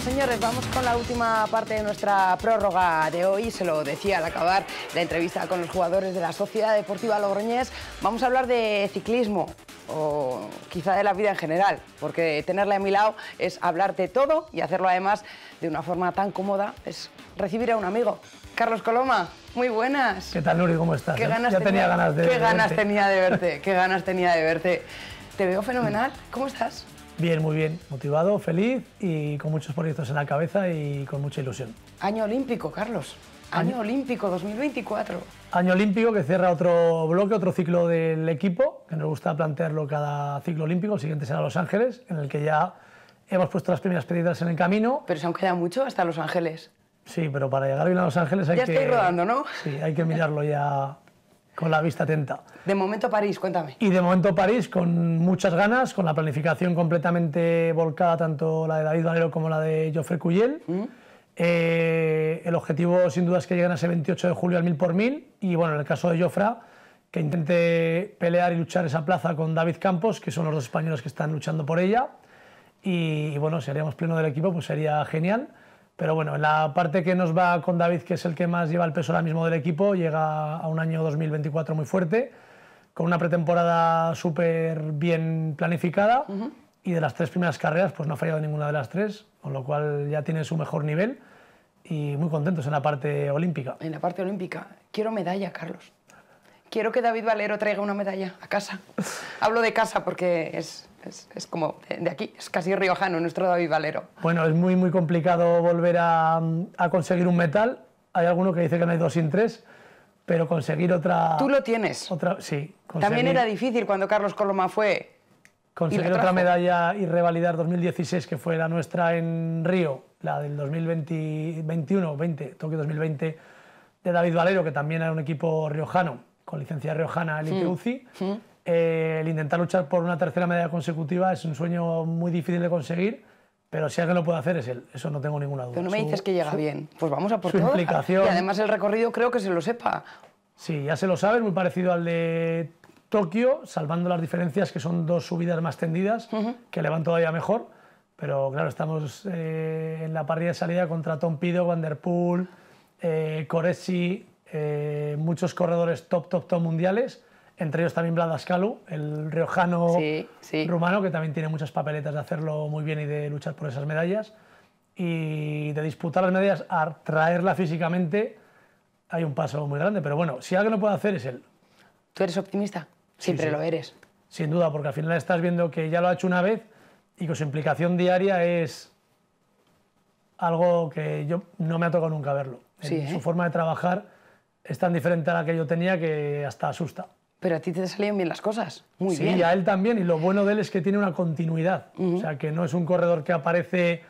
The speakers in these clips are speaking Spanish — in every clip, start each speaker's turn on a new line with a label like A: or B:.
A: señores, vamos con la última parte de nuestra prórroga de hoy. Se lo decía al acabar la entrevista con los jugadores de la Sociedad Deportiva Logroñés. Vamos a hablar de ciclismo o quizá de la vida en general, porque tenerla a mi lado es hablar de todo y hacerlo además de una forma tan cómoda, es recibir a un amigo. Carlos Coloma, muy buenas.
B: ¿Qué tal, Luri? ¿Cómo estás? ganas ya tenía, ganas de Qué ganas tenía
A: de verte, qué ganas tenía de verte. Te veo fenomenal. ¿Cómo estás?
B: Bien, muy bien, motivado, feliz y con muchos proyectos en la cabeza y con mucha ilusión. Año
A: olímpico, Carlos. Año, olímpico 2024.
B: Año olímpico que cierra otro bloque, otro ciclo del equipo, que nos gusta plantearlo cada ciclo olímpico. El siguiente será Los Ángeles, en el que ya hemos puesto las primeras piedras en el camino. Pero se han quedado mucho hasta Los Ángeles. Sí, pero para llegar bien a Los Ángeles hay que... Ya estoy rodando, ¿no? Sí, hay que mirarlo ya con la vista atenta.
A: De momento París, cuéntame.
B: Y de momento París, con muchas ganas, con la planificación completamente volcada, tanto la de David Valero como la de Joffre Cuyel. Mm. Eh, el objetivo, sin duda, es que lleguen a ese 28 de julio al 1000 por mil. Y bueno, en el caso de Jofra, que intente pelear y luchar esa plaza con David Campos, que son los dos españoles que están luchando por ella. y bueno, si haríamos pleno del equipo, pues sería genial. Pero bueno, la parte que nos va con David, que es el que más lleva el peso ahora mismo del equipo, llega a un año 2024 muy fuerte, con una pretemporada súper bien planificada y de las tres primeras carreras, pues no ha fallado ninguna de las tres, con lo cual ya tiene su mejor nivel y muy contentos en la parte olímpica. En la parte olímpica. Quiero medalla, Carlos.
A: Quiero que David Valero traiga una medalla a casa. Hablo de casa porque es es, como de, aquí, es casi riojano, nuestro David Valero.
B: Bueno, es muy, muy complicado volver a, conseguir un metal. Hay alguno que dice que no hay dos sin tres, pero conseguir otra... Tú lo tienes. Otra, sí. También era
A: difícil cuando Carlos Coloma fue...
B: Conseguir otra medalla y revalidar 2016, que fue la nuestra en Río, la del 2021, 20, Tokio 2020, de David Valero, que también era un equipo riojano, con licencia riojana, el mm. IPUCI. Mm. Eh, el intentar luchar por una tercera medalla consecutiva es un sueño muy difícil de conseguir, pero si alguien lo puede hacer es él, eso no tengo ninguna duda. Pero no me dices que llega bien, pues vamos a por su todo. y además el
A: recorrido creo que se lo
B: sepa. Sí, ya se lo sabe, muy parecido al de Tokio, salvando las diferencias que son dos subidas más tendidas, que le van todavía mejor, pero claro, estamos eh, en la parrilla de salida contra Tom Pido, Vanderpool, eh, Coresi, eh, muchos corredores top, top, top mundiales entre ellos también Ascalu, el riojano rumano, que también tiene muchas papeletas de hacerlo muy bien y de luchar por esas medallas. Y de disputar las medallas a traerla físicamente, hay un paso muy grande. Pero bueno, si algo no puede hacer es él. ¿Tú eres optimista? Siempre lo eres. Sin duda, porque al final estás viendo que ya lo ha hecho una vez y que su implicación diaria es algo que yo no me ha tocado nunca verlo. ¿eh? Su forma de trabajar es tan diferente a la que yo tenía que hasta asusta.
A: Pero a ti te salieron bien las cosas, muy sí, bien. Sí, a
B: él también, y lo bueno de él es que tiene una continuidad. O sea, que no es un corredor que aparece,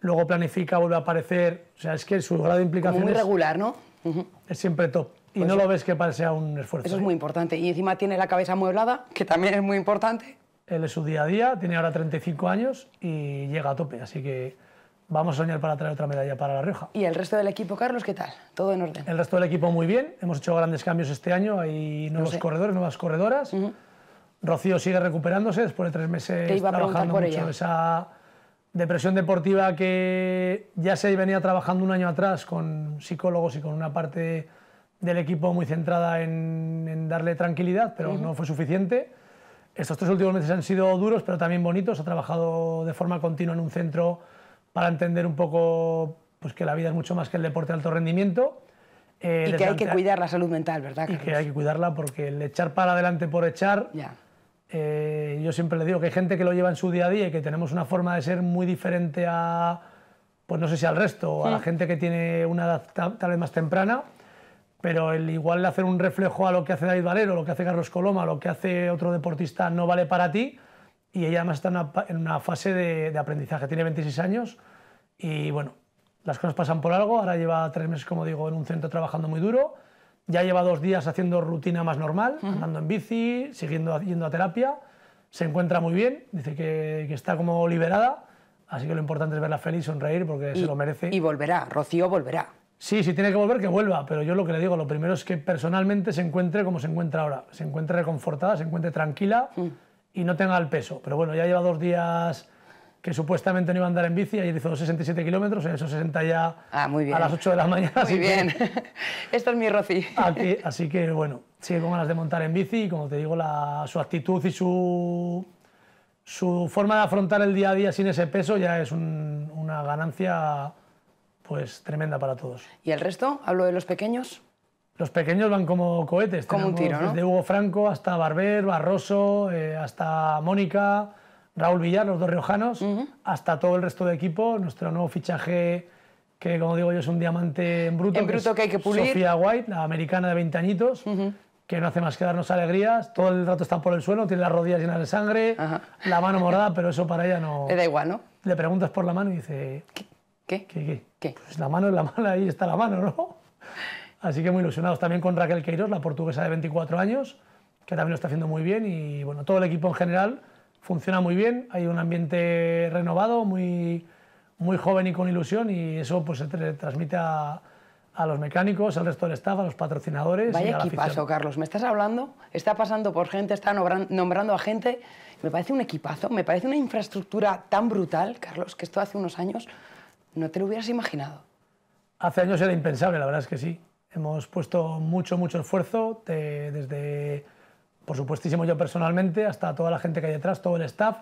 B: luego planifica, vuelve a aparecer. O sea, es que su grado de implicación. Como muy regular, ¿no? Es siempre top. Y pues no lo ves que sea un esfuerzo. Eso es ¿eh?
A: muy importante. Y encima tiene la cabeza amueblada,
B: que también es muy importante. Él es su día a día, tiene ahora 35 años y llega a tope, así que vamos a soñar para traer otra medalla para La Rioja.
A: ¿Y el resto del equipo, Carlos, qué tal? ¿Todo en orden?
B: El resto del equipo muy bien. Hemos hecho grandes cambios este año. Hay nuevos corredores, nuevas corredoras. Rocío sigue recuperándose después de tres meses trabajando mucho esa depresión deportiva que ya se venía trabajando un año atrás con psicólogos y con una parte del equipo muy centrada en, darle tranquilidad, pero no fue suficiente. Estos tres últimos meses han sido duros, pero también bonitos. Ha trabajado de forma continua en un centro para entender un poco pues, que la vida es mucho más que el deporte de alto rendimiento. Eh, y que hay que cuidar la
A: salud mental, ¿verdad? Y que hay
B: que cuidarla porque el echar para adelante por echar, ya eh, yo siempre le digo que hay gente que lo lleva en su día a día y que tenemos una forma de ser muy diferente a, pues no sé si al resto, o a la gente que tiene una edad tal vez más temprana, pero el igual de hacer un reflejo a lo que hace David Valero, lo que hace Carlos Coloma, lo que hace otro deportista no vale para ti, y ella además está en una, fase de, aprendizaje, tiene 26 años y bueno, las cosas pasan por algo, ahora lleva tres meses, como digo, en un centro trabajando muy duro, ya lleva dos días haciendo rutina más normal, andando en bici, siguiendo yendo a terapia, se encuentra muy bien, dice que, está como liberada, así que lo importante es verla feliz, sonreír, porque se lo merece.
A: Y volverá, Rocío volverá.
B: Sí, si tiene que volver, que vuelva, pero yo lo que le digo, lo primero es que personalmente se encuentre como se encuentra ahora, se encuentre reconfortada, se encuentre tranquila. Mm y no tenga el peso. Pero bueno, ya lleva dos días que supuestamente no iba a andar en bici, ayer hizo 67 kilómetros, en esos 60 ya ah, a las 8 de la mañana. Muy bien, esto es mi Rocí. así que bueno, sigue con ganas de montar en bici y como te digo, su actitud y su, su forma de afrontar el día a día sin ese peso ya es una ganancia pues tremenda para todos. ¿Y el resto? ¿Hablo de los pequeños? Los pequeños van como cohetes. Desde Hugo Franco hasta Barber, Barroso, eh, hasta Mónica, Raúl Villar, los dos riojanos, hasta todo el resto de equipo. Nuestro nuevo fichaje, que como digo yo, es un diamante en bruto. En bruto que, hay que pulir. Sofía White, la americana de 20 añitos. que no hace más que darnos alegrías, todo el rato está por el suelo, tiene las rodillas llenas de sangre, la mano morada, pero eso para ella no... Le da igual, ¿no? Le preguntas por la mano y dice... ¿Qué? ¿Qué? ¿Qué? Pues la mano es la mano, ahí está la mano, ¿no? Así que muy ilusionados también con Raquel Queiroz, la portuguesa de 24 años, que también lo está haciendo muy bien y bueno, todo el equipo en general funciona muy bien, hay un ambiente renovado, muy, muy joven y con ilusión y eso pues se transmite a, a los mecánicos, al resto del staff, a los patrocinadores. Vaya y a la equipazo,
A: Carlos. Me estás hablando, está pasando por gente, está nombrando a gente. Me parece un equipazo, me parece una infraestructura tan brutal, Carlos, que esto hace unos años no te lo hubieras imaginado.
B: Hace años era impensable, la verdad es que sí. Hemos puesto mucho, mucho esfuerzo desde, por supuestísimo yo personalmente, hasta toda la gente que hay detrás, todo el staff,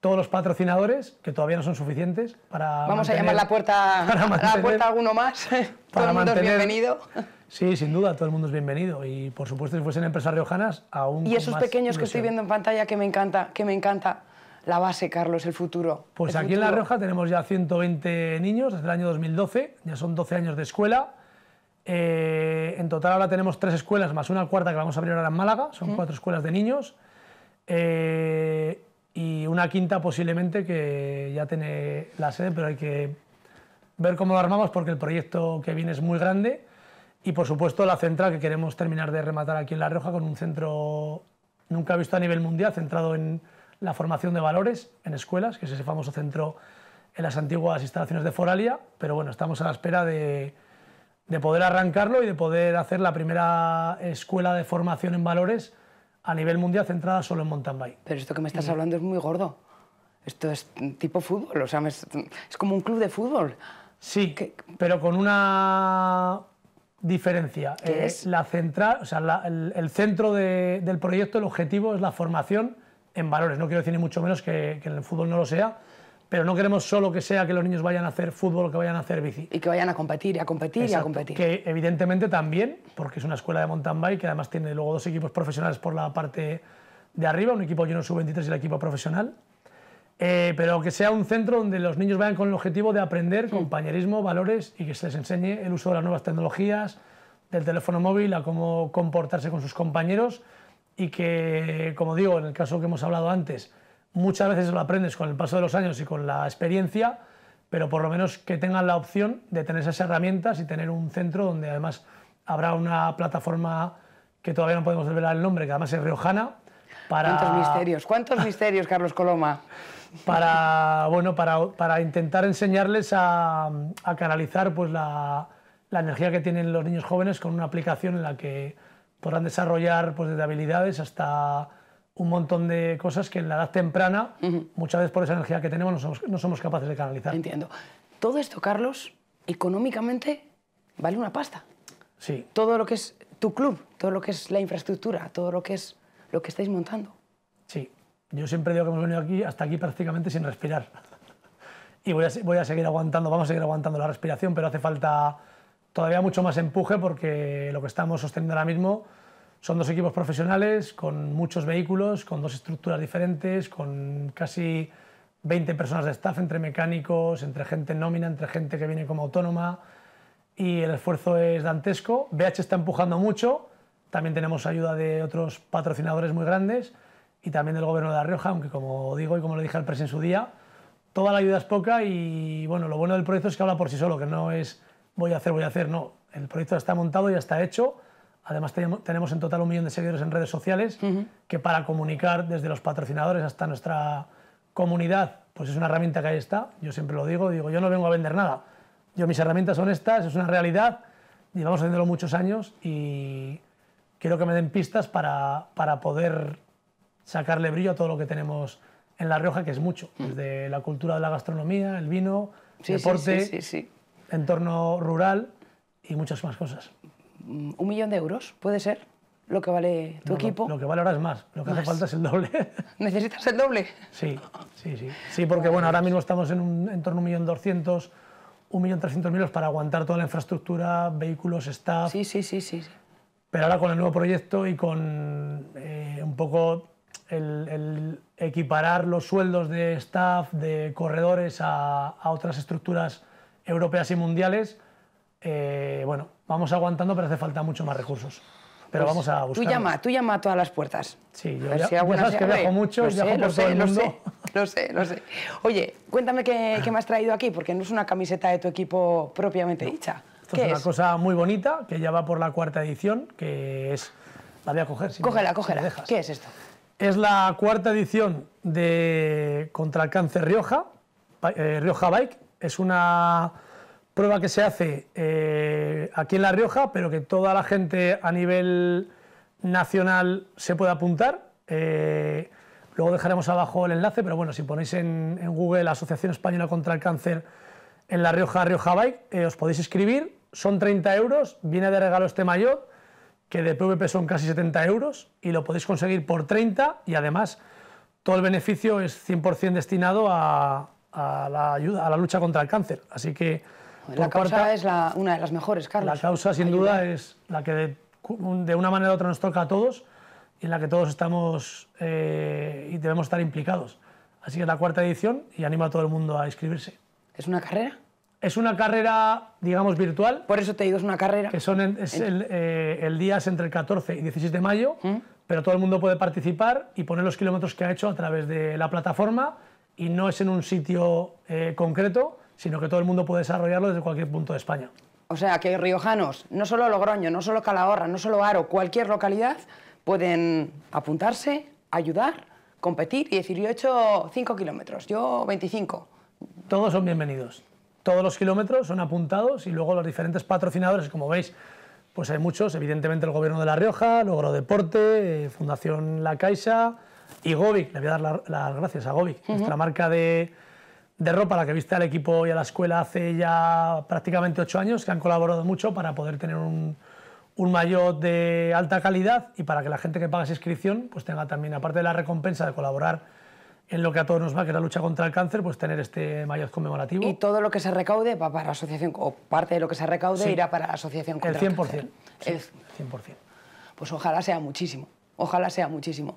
B: todos los patrocinadores, que todavía no son suficientes para... Vamos a llamar la puerta, a la puerta alguno
A: más. todo el mundo es bienvenido.
B: Sí, sin duda, todo el mundo es bienvenido. Y por supuesto, si fuesen empresas riojanas, aún... Y esos pequeños que estoy
A: viendo en pantalla que me encanta, que me encanta la base, Carlos, el futuro. Pues aquí en La Rioja
B: tenemos ya 120 niños desde el año 2012, ya son 12 años de escuela eh, en total ahora tenemos tres escuelas más una cuarta que vamos a abrir ahora en Málaga, son cuatro escuelas de niños. Eh, y una quinta posiblemente que ya tiene la sede, pero hay que ver cómo lo armamos porque el proyecto que viene es muy grande. Y por supuesto la central que queremos terminar de rematar aquí en La Rioja con un centro nunca visto a nivel mundial, centrado en la formación de valores en escuelas, que es ese famoso centro en las antiguas instalaciones de Foralia. Pero bueno, estamos a la espera de de poder arrancarlo y de poder hacer la primera escuela de formación en valores a nivel mundial centrada solo en mountain Pero esto que me estás hablando es muy gordo. Esto
A: es tipo fútbol, o sea, es, como un club de fútbol. Sí,
B: pero con una diferencia. ¿Qué eh, es? La central, o sea, el, centro del proyecto, el objetivo es la formación en valores. No quiero decir ni mucho menos que, que el fútbol no lo sea, pero no queremos solo que sea que los niños vayan a hacer fútbol o que vayan a hacer bici. Y que vayan a competir, y a competir y a competir. Que evidentemente también, porque es una escuela de mountain bike que además tiene luego dos equipos profesionales por la parte de arriba, un equipo lleno Sub-23 y el equipo profesional. Eh, pero que sea un centro donde los niños vayan con el objetivo de aprender compañerismo, valores y que se les enseñe el uso de las nuevas tecnologías, del teléfono móvil, a cómo comportarse con sus compañeros y que, como digo, en el caso que hemos hablado antes, Muchas veces lo aprendes con el paso de los años y con la experiencia, pero por lo menos que tengan la opción de tener esas herramientas y tener un centro donde además habrá una plataforma que todavía no podemos revelar el nombre, que además es riojana. Para... ¿Cuántos misterios? ¿Cuántos misterios, Carlos Coloma? para, bueno, para, intentar enseñarles a, canalizar pues, la, la, energía que tienen los niños jóvenes con una aplicación en la que podrán desarrollar pues, desde habilidades hasta un montón de cosas que en la edad temprana, muchas veces por esa energía que tenemos, no somos, capaces de canalizar. Entiendo. Todo esto, Carlos,
A: económicamente vale una pasta. Sí. Todo lo que es tu club, todo lo que es la infraestructura, todo lo que es lo que estáis montando.
B: Sí. Yo siempre digo que hemos venido aquí, hasta aquí prácticamente sin respirar. y voy a, voy a seguir aguantando, vamos a seguir aguantando la respiración, pero hace falta todavía mucho más empuje porque lo que estamos sosteniendo ahora mismo son dos equipos profesionales con muchos vehículos, con dos estructuras diferentes, con casi 20 personas de staff entre mecánicos, entre gente nómina, entre gente que viene como autónoma y el esfuerzo es dantesco. BH está empujando mucho, también tenemos ayuda de otros patrocinadores muy grandes y también del gobierno de La Rioja, aunque como digo y como le dije al presidente en su día, toda la ayuda es poca y bueno, lo bueno del proyecto es que habla por sí solo, que no es voy a hacer, voy a hacer, no, el proyecto está montado, ya está hecho Además tenemos en total un millón de seguidores en redes sociales, que para comunicar desde los patrocinadores hasta nuestra comunidad, pues es una herramienta que ahí está. Yo siempre lo digo, digo, yo no vengo a vender nada. Yo mis herramientas son estas, es una realidad, llevamos haciéndolo muchos años y quiero que me den pistas para, poder sacarle brillo a todo lo que tenemos en La Rioja, que es mucho, mm. desde la cultura de la gastronomía, el vino, sí, deporte, entorno rural y muchas más cosas
A: un millón de euros, puede ser, lo que vale
B: tu equipo. Lo, que vale ahora es más, lo que hace falta es el doble. ¿Necesitas el doble? Sí, sí, sí. Sí, porque bueno, ahora mismo estamos en, torno a un millón doscientos, un millón trescientos mil para aguantar toda la infraestructura, vehículos, staff. Sí, sí, sí, sí. Pero ahora con el nuevo proyecto y con eh, un poco el, equiparar los sueldos de staff, de corredores a otras estructuras europeas y mundiales, eh, bueno, vamos aguantando, pero hace falta mucho más recursos. Pero pues vamos a buscar. Tú llama,
A: tú llama a todas las puertas.
B: Sí, yo ya, si que viajo mucho, viajo por todo el mundo.
A: sé, no sé, Oye, cuéntame qué, me has traído aquí, porque no es una camiseta de tu equipo propiamente dicha. Esto es una
B: cosa muy bonita, que ya va por la cuarta edición, que es... La voy a coger. Si cógela, cógela. ¿Qué es esto? Es la cuarta edición de Contra el Cáncer Rioja, eh, Rioja Bike. Es una prueba que se hace eh, aquí en La Rioja, pero que toda la gente a nivel nacional se pueda apuntar. Eh, luego dejaremos abajo el enlace, pero bueno, si ponéis en, Google Google Asociación Española contra el Cáncer en La Rioja, Rioja Bike, eh, os podéis escribir Son 30 euros, viene de regalo este mayor, que de PVP son casi 70 euros, y lo podéis conseguir por 30 y además todo el beneficio es 100% destinado a, la ayuda, a la lucha contra el cáncer. Así que la causa
A: es una de las mejores, Carlos. La
B: causa, sin duda, es la que de, una manera u otra nos toca a todos y en la que todos estamos eh, y debemos estar implicados. Así que la cuarta edición y animo a todo el mundo a inscribirse. ¿Es una carrera? Es una carrera, digamos, virtual. Por eso te digo, es una carrera. Que son eh, el, día es entre el 14 y 16 de mayo, ¿Mm? pero todo el mundo puede participar y poner los kilómetros que ha hecho a través de la plataforma y no es en un sitio eh, concreto, sino que todo el mundo puede desarrollarlo desde cualquier punto de España.
A: O sea, que riojanos, no solo Logroño, no solo Calahorra, no solo Aro, cualquier localidad, pueden apuntarse, ayudar, competir y decir, yo he hecho 5 kilómetros, yo 25.
B: Todos son bienvenidos. Todos los kilómetros son apuntados y luego los diferentes patrocinadores, como veis, pues hay muchos, evidentemente el Gobierno de La Rioja, Logro Deporte, eh, Fundación La Caixa y Gobic. Le voy a dar las gracias a Gobic, nuestra marca de, de ropa, la que viste al equipo y a la escuela hace ya prácticamente ocho años, que han colaborado mucho para poder tener un, un de alta calidad y para que la gente que paga su inscripción pues tenga también, aparte de la recompensa de colaborar en lo que a todos nos va, que es la lucha contra el cáncer, pues tener este mayor conmemorativo. Y
A: todo lo que se recaude va para la asociación, o parte de lo que se recaude irá para la asociación contra el, 100%, el 100%. Pues ojalá sea muchísimo, ojalá sea muchísimo.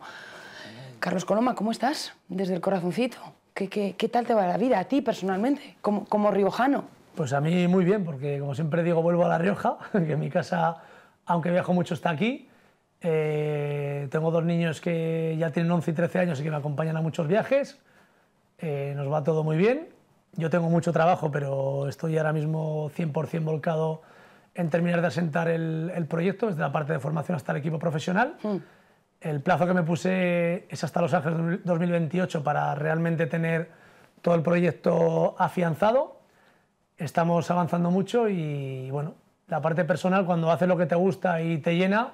A: Carlos Coloma, ¿cómo estás? Desde el corazoncito. ¿Qué, qué, qué tal te va la vida a ti personalmente, como, como riojano?
B: Pues a mí muy bien, porque como siempre digo, vuelvo a La Rioja, que mi casa, aunque viajo mucho, está aquí. Eh, tengo dos niños que ya tienen 11 y 13 años y que me acompañan a muchos viajes. Eh, nos va todo muy bien. Yo tengo mucho trabajo, pero estoy ahora mismo 100% volcado en terminar de asentar el, el, proyecto, desde la parte de formación hasta el equipo profesional. Mm el plazo que me puse es hasta Los Ángeles 2028 para realmente tener todo el proyecto afianzado. Estamos avanzando mucho y bueno, la parte personal, cuando haces lo que te gusta y te llena,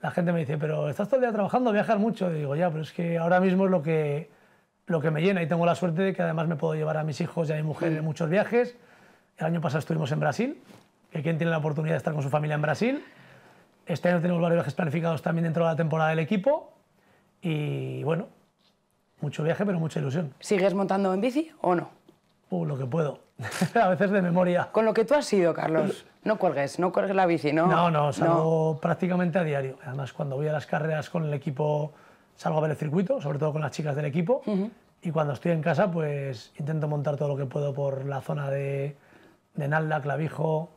B: la gente me dice, pero estás todo el día trabajando, viajas mucho. digo, ya, pero es que ahora mismo es lo que, lo que me llena y tengo la suerte de que además me puedo llevar a mis hijos y a mi mujer en mm. muchos viajes. El año pasado estuvimos en Brasil, que quien tiene la oportunidad de estar con su familia en Brasil. Este año tenemos varios viajes planificados también dentro de la temporada del equipo y bueno, mucho viaje pero mucha ilusión.
A: ¿Sigues montando en bici o no? Uh, lo que puedo.
B: a veces de memoria. Con lo que tú has sido,
A: Carlos, no cuelgues, no cuelgues la bici, ¿no? No, no, salgo
B: prácticamente a diario. Además, cuando voy a las carreras con el equipo, salgo a ver el circuito, sobre todo con las chicas del equipo. Y cuando estoy en casa, pues intento montar todo lo que puedo por la zona de, de Nalda, Clavijo,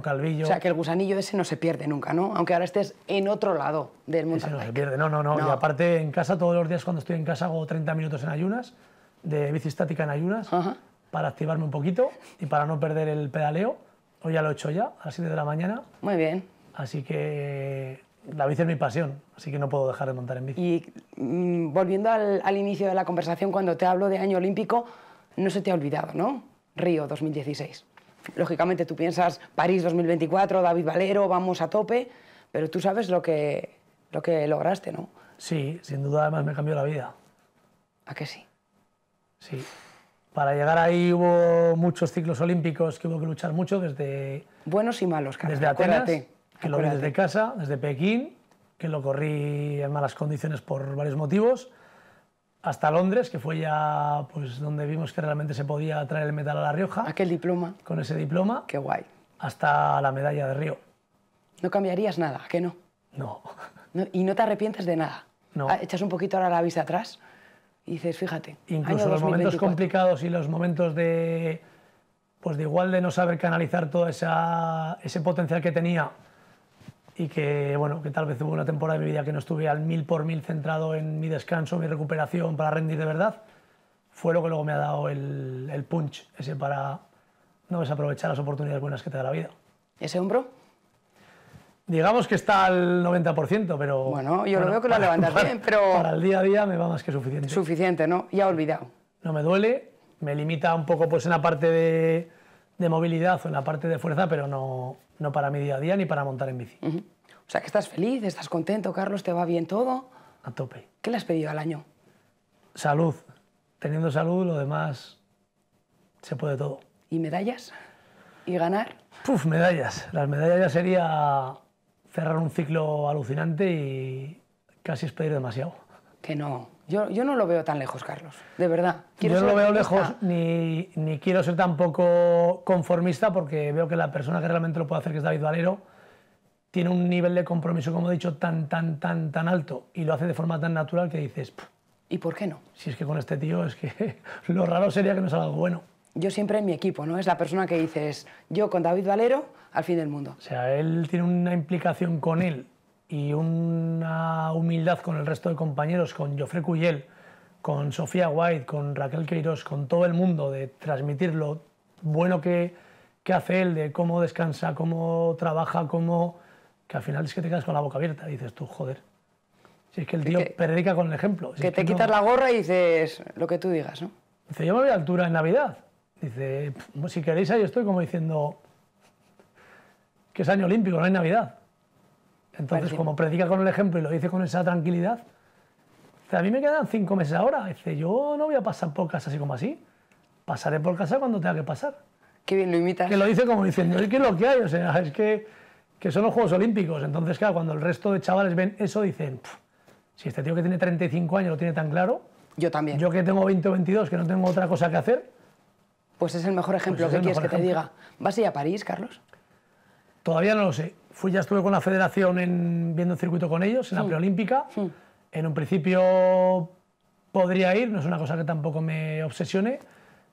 B: calvillo O sea, que
A: el gusanillo ese no se pierde nunca, ¿no? Aunque ahora estés en otro lado
B: del mundo. no se pierde, no, no, no, Y aparte, en casa, todos los días cuando estoy en casa hago 30 minutos en ayunas, de bici estática en ayunas, para activarme un poquito y para no perder el pedaleo. Hoy ya lo he hecho ya, a las 7 de la mañana. Muy bien. Así que la bici es mi pasión, así que no puedo dejar de montar en bici.
A: Y mm, volviendo al, al inicio de la conversación, cuando te hablo de año olímpico, no se te ha olvidado, ¿no? Río 2016 lógicamente tú piensas París 2024, David Valero, vamos a tope, pero tú sabes lo que,
B: lo que lograste, ¿no? Sí, sin duda además me cambió la vida. ¿A qué sí? Sí. Para llegar ahí hubo muchos ciclos olímpicos que hubo que luchar mucho desde... Buenos y malos, Carlos. Desde Atenas, que lo vi desde casa, desde Pekín, que lo corrí en malas condiciones por varios motivos hasta Londres, que fue ya pues, donde vimos que realmente se podía traer el metal a La Rioja. Aquel ah, diploma. Con ese diploma. Qué guay. Hasta la medalla de Río.
A: No cambiarías nada, ¿que no? no? ¿Y no te arrepientes de nada? No. Ah, echas un poquito ahora la vista atrás y dices, fíjate. Incluso los momentos
B: complicados y los momentos de, pues de igual de no saber canalizar todo ese potencial que tenía y que, bueno, que tal vez hubo una temporada de mi vida que no estuve al mil por mil centrado en mi descanso, mi recuperación para rendir de verdad, fue lo que luego me ha dado el, el punch, ese para no desaprovechar las oportunidades buenas que te da la vida. ¿Ese hombro? Digamos que está al 90%, pero... Bueno, yo lo veo que lo levantas bien, pero... Para el día a día me va más que suficiente. Suficiente, ¿no? Ya olvidado. No me duele, me limita un poco pues en la parte de de movilidad o en la parte de fuerza, pero no, no para mi día a día ni para montar en bici. O sea, que
A: estás feliz, estás contento, Carlos, te va bien todo.
B: A tope. ¿Qué le has pedido al año? Salud. Teniendo salud, lo demás se puede todo.
A: ¿Y medallas? ¿Y ganar?
B: Puf, medallas. Las medallas ya sería cerrar un ciclo alucinante y casi es pedir demasiado. Que no. Yo, no lo veo tan lejos, Carlos, de verdad.
A: yo no lo veo lejos
B: ni, quiero ser tampoco conformista porque veo que la persona que realmente lo puede hacer, que es David Valero, tiene un nivel de compromiso, como he dicho, tan, tan, tan, tan alto y lo hace de forma tan natural que dices... ¿Y por qué no? Si es que con este tío es que lo raro sería que no salga algo bueno
A: yo siempre en mi equipo, ¿no? Es la persona que dices, yo con
B: David Valero, al fin del mundo. O sea, él tiene una implicación con él y una humildad con el resto de compañeros, con Jofre Cuyel, con Sofía White, con Raquel Queiroz, con todo el mundo, de transmitir lo bueno que, hace él, de cómo descansa, cómo trabaja, cómo... que al final es que te quedas con la boca abierta, dices tú, joder. Si es que el tío predica con el ejemplo. que te quitas la gorra
A: y dices lo que tú digas,
B: ¿no? Dice, yo me voy a altura en Navidad. Dice, si queréis ahí estoy como diciendo que es año olímpico, no hay Navidad. Entonces, como predica con el ejemplo y lo dice con esa tranquilidad, a mí me quedan cinco meses ahora. Dice, yo no voy a pasar por casa así como así. Pasaré por casa cuando tenga que pasar. Qué bien lo imitas. Que lo dice como diciendo, es que es lo que hay, o sea, es que, son los Juegos Olímpicos. Entonces, claro, cuando el resto de chavales ven eso, dicen, si este tío que tiene 35 años lo tiene tan claro. Yo también. Yo que tengo 20 o 22, que no tengo otra cosa que hacer. Pues es el mejor pues ejemplo que quieres que te diga.
A: ¿Vas a ir a París,
B: Carlos? Todavía no lo sé. Fui, ya estuve con la federación en, viendo un circuito con ellos, en la preolímpica. En un principio podría ir, no es una cosa que tampoco me obsesione.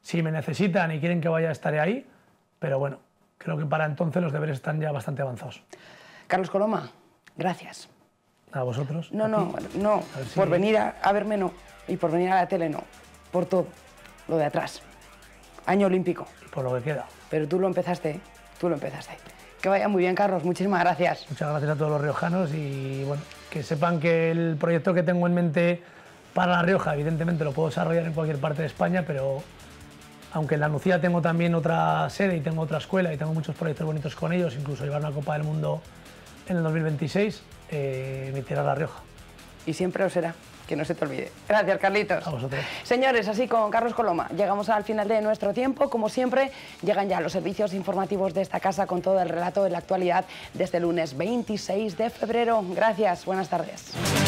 B: Si me necesitan y quieren que vaya, estaré ahí. Pero bueno, creo que para entonces los deberes están ya bastante avanzados. Carlos Coloma, gracias. ¿A vosotros? No, no, no. Por venir a,
A: verme no. Y por venir a la tele no. Por todo. Lo de atrás. Año olímpico. por lo que queda. Pero tú lo empezaste, tú lo empezaste. Que vaya muy bien, Carlos. Muchísimas gracias.
B: Muchas gracias a todos los riojanos y bueno, que sepan que el proyecto que tengo en mente para La Rioja, evidentemente lo puedo desarrollar en cualquier parte de España, pero aunque en la Lucía tengo también otra sede y tengo otra escuela y tengo muchos proyectos bonitos con ellos, incluso llevar una Copa del Mundo en el 2026, eh, mi tierra La Rioja. Y siempre lo será
A: que no se te olvide. Gracias, Carlitos.
B: A vosotros. Señores, así
A: con Carlos Coloma, llegamos al final de nuestro tiempo. Como siempre, llegan ya los servicios informativos de esta casa con todo el relato de la actualidad desde el este lunes 26 de febrero. Gracias, buenas tardes.